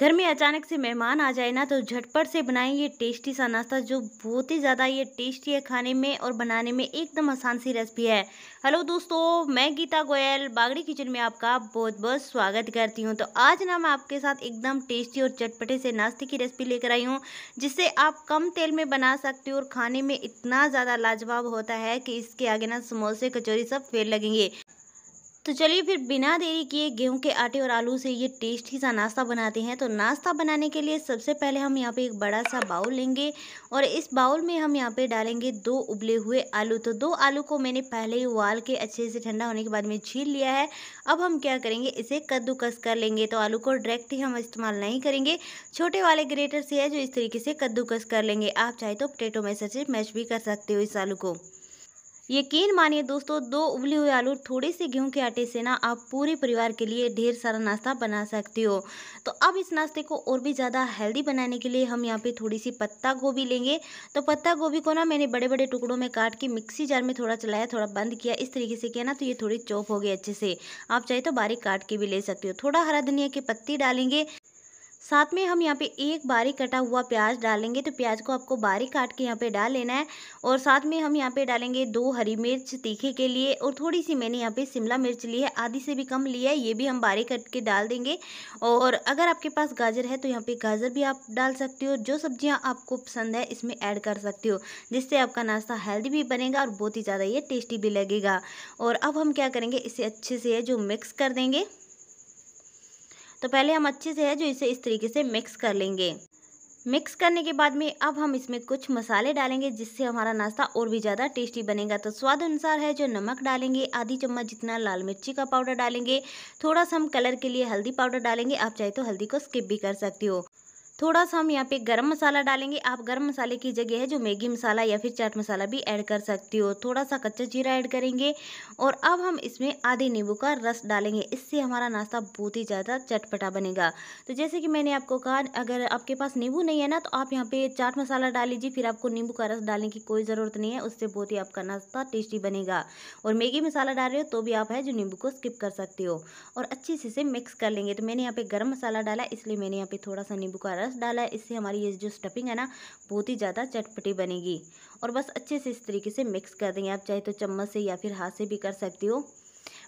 घर में अचानक से मेहमान आ जाए ना तो झटपट से बनाएं ये टेस्टी सा नाश्ता जो बहुत ही ज़्यादा ये टेस्टी है खाने में और बनाने में एकदम आसान सी रेसिपी है हेलो दोस्तों मैं गीता गोयल बागड़ी किचन में आपका बहुत बहुत स्वागत करती हूँ तो आज ना मैं आपके साथ एकदम टेस्टी और चटपटे से नाश्ते की रेसिपी लेकर आई हूँ जिससे आप कम तेल में बना सकते हो और खाने में इतना ज़्यादा लाजवाब होता है कि इसके आगे ना समोसे कचौरी सब फेल लगेंगे तो चलिए फिर बिना देरी किए गेहूं के आटे और आलू से ये टेस्टी सा नाश्ता बनाते हैं तो नाश्ता बनाने के लिए सबसे पहले हम यहाँ पे एक बड़ा सा बाउल लेंगे और इस बाउल में हम यहाँ पे डालेंगे दो उबले हुए आलू तो दो आलू को मैंने पहले ही उबाल के अच्छे से ठंडा होने के बाद में छील लिया है अब हम क्या करेंगे इसे कद्दूकस कर लेंगे तो आलू को डायरेक्ट ही हम इस्तेमाल नहीं करेंगे छोटे वाले ग्रेटर से है जो इस तरीके से कद्दूकस कर लेंगे आप चाहे तो पोटेटो मैशर से मैश भी कर सकते हो इस आलू को यकीन मानिए दोस्तों दो उबले हुए आलू थोड़े से गेहूं के आटे से ना आप पूरे परिवार के लिए ढेर सारा नाश्ता बना सकते हो तो अब इस नाश्ते को और भी ज़्यादा हेल्दी बनाने के लिए हम यहाँ पे थोड़ी सी पत्ता गोभी लेंगे तो पत्ता गोभी को ना मैंने बड़े बड़े टुकड़ों में काट के मिक्सी जार में थोड़ा चलाया थोड़ा बंद किया इस तरीके से किया ना तो ये थोड़ी चौप हो गई अच्छे से आप चाहे तो बारीक काट के भी ले सकते हो थोड़ा हरा धनिया की पत्ती डालेंगे साथ में हम यहाँ पे एक बारीक कटा हुआ प्याज डालेंगे तो प्याज को आपको बारीक काट के यहाँ पे डाल लेना है और साथ में हम यहाँ पे डालेंगे दो हरी मिर्च तीखे के लिए और थोड़ी सी मैंने यहाँ पे शिमला मिर्च ली है आधी से भी कम लिया है ये भी हम बारीक कट के डाल देंगे और अगर आपके पास गाजर है तो यहाँ पर गाजर भी आप डाल सकते हो जो सब्जियाँ आपको पसंद है इसमें ऐड कर सकते हो जिससे आपका नाश्ता हेल्दी भी बनेगा और बहुत ही ज़्यादा ये टेस्टी भी लगेगा और अब हम क्या करेंगे इसे अच्छे से जो मिक्स कर देंगे तो पहले हम अच्छे से है जो इसे इस तरीके से मिक्स कर लेंगे मिक्स करने के बाद में अब हम इसमें कुछ मसाले डालेंगे जिससे हमारा नाश्ता और भी ज़्यादा टेस्टी बनेगा तो स्वाद अनुसार है जो नमक डालेंगे आधी चम्मच जितना लाल मिर्ची का पाउडर डालेंगे थोड़ा सा हम कलर के लिए हल्दी पाउडर डालेंगे आप चाहे तो हल्दी को स्किप भी कर सकती हो थोड़ा सा हम यहाँ पे गरम मसाला डालेंगे आप गरम मसाले की जगह है जो मैगी मसाला या फिर चाट मसाला भी ऐड कर सकती हो थोड़ा सा कच्चा जीरा ऐड करेंगे और अब हम इसमें आधे नींबू का रस डालेंगे इससे हमारा नाश्ता बहुत ही ज़्यादा चटपटा बनेगा तो जैसे कि मैंने आपको कहा अगर आपके पास नींबू नहीं है ना तो आप यहाँ पर चाट मसाला डाल लीजिए फिर आपको नींबू का रस डालने की कोई ज़रूरत नहीं है उससे बहुत ही आपका नाश्ता टेस्टी बनेगा और मैगी मसाला डाल रहे हो तो भी आप है जो नींबू को स्किप कर सकते हो और अच्छे से मिक्स कर लेंगे तो मैंने यहाँ पर गर्म मसाला डाला इसलिए मैंने यहाँ पर थोड़ा सा नींबू का रस रस डाला है इससे हमारी ये जो स्टफिंग है ना बहुत ही ज़्यादा चटपटी बनेगी और बस अच्छे से इस तरीके से मिक्स कर देंगे आप चाहे तो चम्मच से या फिर हाथ से भी कर सकती हो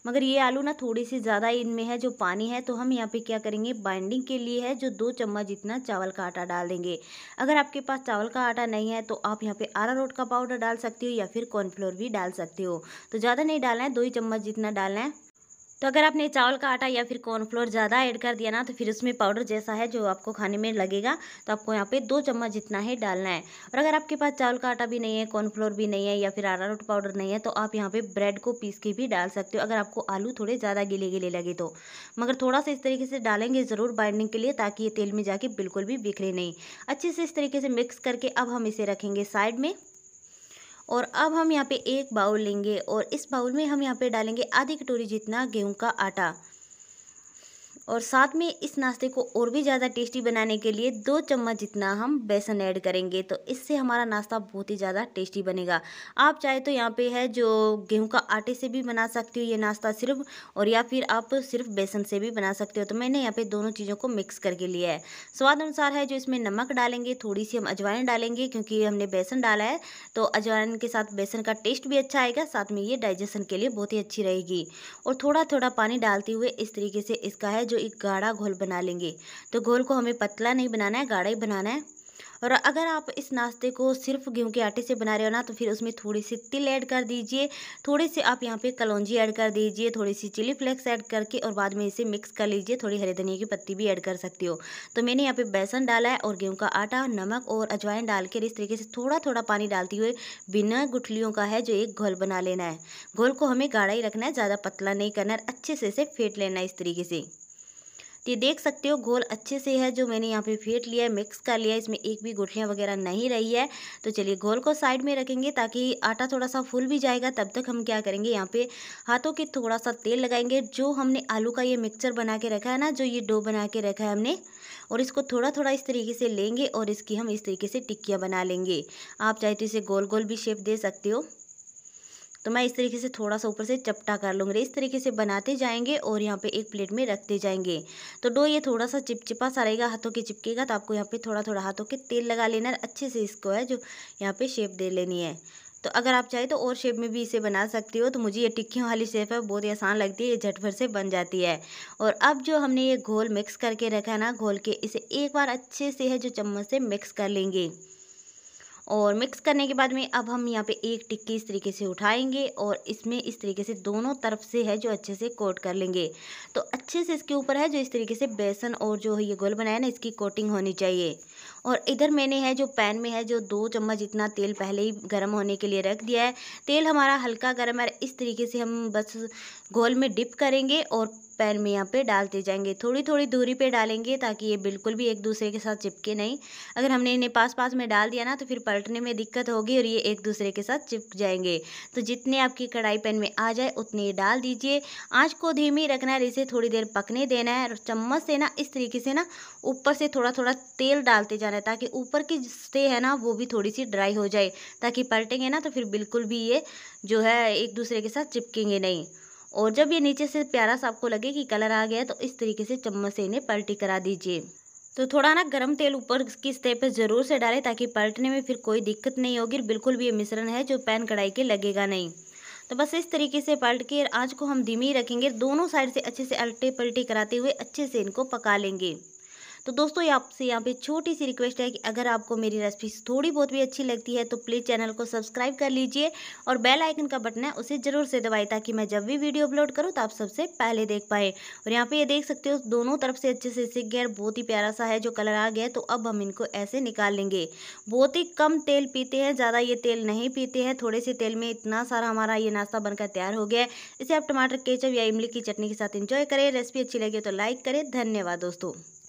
मगर ये आलू ना थोड़ी सी ज़्यादा इनमें है जो पानी है तो हम यहाँ पे क्या करेंगे बाइंडिंग के लिए है जो दो चम्मच जितना चावल का आटा डाल देंगे अगर आपके पास चावल का आटा नहीं है तो आप यहाँ पे आरा रोट का पाउडर डाल सकते हो या फिर कॉर्नफ्लोर भी डाल सकते हो तो ज़्यादा नहीं डालना है दो ही चम्मच जितना डालना है तो अगर आपने चावल का आटा या फिर कॉर्नफ्लोर ज़्यादा ऐड कर दिया ना तो फिर उसमें पाउडर जैसा है जो आपको खाने में लगेगा तो आपको यहाँ पे दो चम्मच जितना है डालना है और अगर आपके पास चावल का आटा भी नहीं है कॉर्नफ्लोर भी नहीं है या फिर आरारोट पाउडर नहीं है तो आप यहाँ पे ब्रेड को पीस के भी डाल सकते हो अगर आपको आलू थोड़े ज़्यादा गिले गिले लगे तो मगर थोड़ा सा इस तरीके से डालेंगे ज़रूर बाइंडिंग के लिए ताकि ये तेल में जाके बिल्कुल भी बिखरे नहीं अच्छे से इस तरीके से मिक्स करके अब हम इसे रखेंगे साइड में और अब हम यहाँ पे एक बाउल लेंगे और इस बाउल में हम यहाँ पे डालेंगे आधी कटोरी जितना गेहूँ का आटा और साथ में इस नाश्ते को और भी ज़्यादा टेस्टी बनाने के लिए दो चम्मच जितना हम बेसन ऐड करेंगे तो इससे हमारा नाश्ता बहुत ही ज़्यादा टेस्टी बनेगा आप चाहे तो यहाँ पे है जो गेहूं का आटे से भी बना सकते हो ये नाश्ता सिर्फ और या फिर आप सिर्फ बेसन से भी बना सकते हो तो मैंने यहाँ पर दोनों चीज़ों को मिक्स करके लिया है स्वाद अनुसार है जो इसमें नमक डालेंगे थोड़ी सी हम अजवाइन डालेंगे क्योंकि हमने बेसन डाला है तो अजवाइन के साथ बेसन का टेस्ट भी अच्छा आएगा साथ में ये डाइजेशन के लिए बहुत ही अच्छी रहेगी और थोड़ा थोड़ा पानी डालते हुए इस तरीके से इसका है जो एक गाढ़ा घोल बना लेंगे तो घोल को हमें पतला नहीं बनाना है गाढ़ा ही बनाना है और अगर आप इस नाश्ते को सिर्फ गेहूं के आटे से बना रहे हो ना तो फिर उसमें थोड़ी सी तिल ऐड कर दीजिए थोड़े से आप यहाँ पे कलौजी ऐड कर दीजिए थोड़ी सी चिली फ्लेक्स ऐड करके और बाद में इसे मिक्स कर लीजिए थोड़ी हरे धनिया की पत्ती भी ऐड कर सकते हो तो मैंने यहाँ पे बेसन डाला है और गेहूँ का आटा नमक और अजवाइन डाल इस तरीके से थोड़ा थोड़ा पानी डालती हुए बिना गुठलियों का है जो एक घोल बना लेना है घोल को हमें गाढ़ा ही रखना है ज़्यादा पतला नहीं करना है अच्छे से इसे फेंट लेना है इस तरीके से तो ये देख सकते हो घोल अच्छे से है जो मैंने यहाँ पे फेंट लिया है मिक्स कर लिया है इसमें एक भी गुठलियाँ वगैरह नहीं रही है तो चलिए घोल को साइड में रखेंगे ताकि आटा थोड़ा सा फूल भी जाएगा तब तक हम क्या करेंगे यहाँ पे हाथों के थोड़ा सा तेल लगाएंगे जो हमने आलू का ये मिक्सचर बना के रखा है ना जो ये डो बना के रखा है हमने और इसको थोड़ा थोड़ा इस तरीके से लेंगे और इसकी हम इस तरीके से टिक्कियाँ बना लेंगे आप चाहे तो इसे गोल गोल भी शेप दे सकते हो तो मैं इस तरीके से थोड़ा सा ऊपर से चपटा कर लूँगी इस तरीके से बनाते जाएंगे और यहाँ पे एक प्लेट में रखते जाएंगे तो डो ये थोड़ा सा चिपचिपा सा रहेगा हाथों के चिपकेगा तो आपको यहाँ पे थोड़ा थोड़ा हाथों के तेल लगा लेना है अच्छे से इसको है जो यहाँ पे शेप दे लेनी है तो अगर आप चाहें तो और शेप में भी इसे बना सकती हो तो मुझे ये टिक्कियों वाली शेप है बहुत ही आसान लगती है ये झटभर से बन जाती है और अब जो हमने ये घोल मिक्स करके रखा है ना घोल के इसे एक बार अच्छे से है जो चम्मच से मिक्स कर लेंगे और मिक्स करने के बाद में अब हम यहाँ पे एक टिक्की इस तरीके से उठाएंगे और इसमें इस तरीके से दोनों तरफ से है जो अच्छे से कोट कर लेंगे तो अच्छे से इसके ऊपर है जो इस तरीके से बेसन और जो ये गोल बनाया ना इसकी कोटिंग होनी चाहिए और इधर मैंने है जो पैन में है जो दो चम्मच इतना तेल पहले ही गर्म होने के लिए रख दिया है तेल हमारा हल्का गर्म है इस तरीके से हम बस घोल में डिप करेंगे और पैन में यहाँ पे डालते जाएंगे थोड़ी थोड़ी दूरी पे डालेंगे ताकि ये बिल्कुल भी एक दूसरे के साथ चिपके नहीं अगर हमने इन्हें पास पास में डाल दिया ना तो फिर पलटने में दिक्कत होगी और ये एक दूसरे के साथ चिपक जाएंगे तो जितने आपकी कढ़ाई पैन में आ जाए उतने ये डाल दीजिए आँच को धीमी रखना है इसे थोड़ी देर पकने देना है और चम्मच से ना इस तरीके से ना ऊपर से थोड़ा थोड़ा तेल डालते जाना है ताकि ऊपर की स्टे है ना वो भी थोड़ी सी ड्राई हो जाए ताकि पलटेंगे ना तो फिर बिल्कुल भी ये जो है एक दूसरे के साथ चिपकेंगे नहीं और जब ये नीचे से प्यारा सा आपको लगे कि कलर आ गया तो इस तरीके से चम्मच से इन्हें पलटी करा दीजिए तो थोड़ा ना गरम तेल ऊपर की स्टे पर ज़रूर से डालें ताकि पलटने में फिर कोई दिक्कत नहीं होगी बिल्कुल भी ये मिश्रण है जो पैन कढ़ाई के लगेगा नहीं तो बस इस तरीके से पलट के आँच को हम धीमी रखेंगे दोनों साइड से अच्छे से अल्टे पलटी कराते हुए अच्छे से इनको पका लेंगे तो दोस्तों आपसे यहाँ पे छोटी सी रिक्वेस्ट है कि अगर आपको मेरी रेसिपी थोड़ी बहुत भी अच्छी लगती है तो प्लीज़ चैनल को सब्सक्राइब कर लीजिए और बेल आइकन का बटन है उसे ज़रूर से दबाए ताकि मैं जब भी वीडियो अपलोड करूँ तो आप सबसे पहले देख पाए और यहाँ पर ये देख सकते हो दोनों तरफ से अच्छे से सीख गया बहुत ही प्यारा सा है जो कलर आ गया है तो अब हम इनको ऐसे निकाल लेंगे बहुत ही कम तेल पीते हैं ज़्यादा ये तेल नहीं पीते हैं थोड़े से तेल में इतना सारा हमारा ये नाश्ता बनकर तैयार हो गया है इसे आप टमाटर केचप या इमली की चटनी के साथ इंजॉय करें रेसिपी अच्छी लगी तो लाइक करें धन्यवाद दोस्तों